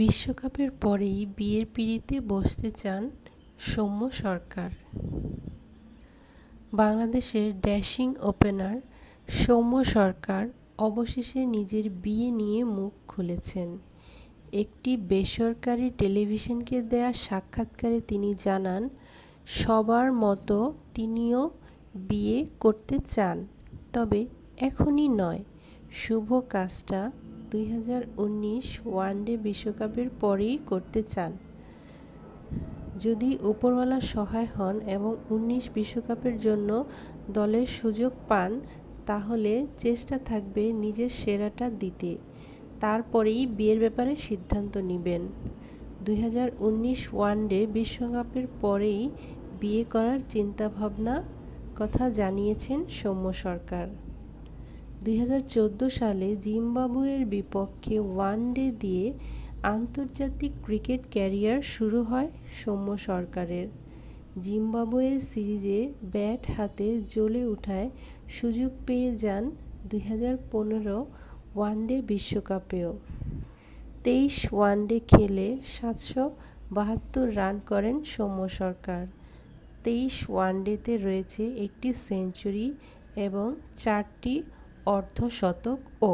বিশ্বকাপের পরেই বিয়ের পিঁড়িতে বসতে চান সৌম্য সরকার বাংলাদেশের ড্যাশিং ওপেনার সৌম্য সরকার অবশেষে নিজের বিয়ে নিয়ে মুখ খুলেছেন একটি বেসরকারি টেলিভিশনকে দেয়া সাক্ষাৎকারে তিনি জানান সবার মতো তিনিও বিয়ে করতে চান তবে এখনই নয় শুভ কাজটা দুই ওয়ানডে বিশ্বকাপের পরেই করতে চান যদি উপরওয়ালা সহায় হন এবং ১৯ বিশ্বকাপের জন্য দলের সুযোগ পান তাহলে চেষ্টা থাকবে নিজের সেরাটা দিতে তারপরেই বিয়ের ব্যাপারে সিদ্ধান্ত নেবেন দুই ওয়ানডে বিশ্বকাপের পরেই বিয়ে করার চিন্তাভাবনা কথা জানিয়েছেন সৌম্য সরকার 2014 সালে জিম্বাবুয়ের বিপক্ষে ওয়ানডে দিয়ে আন্তর্জাতিক ক্রিকেট ক্যারিয়ার শুরু হয় সৌম্য সরকারের জিম্বাবুয়ে সিরিজে ব্যাট হাতে জ্বলে ওঠায় সুযোগ পেয়ে যান দুই ওয়ানডে বিশ্বকাপেও তেইশ ওয়ানডে খেলে সাতশো বাহাত্তর রান করেন সৌম্য সরকার তেইশ ওয়ানডেতে রয়েছে একটি সেঞ্চুরি এবং চারটি অর্ধশতক ও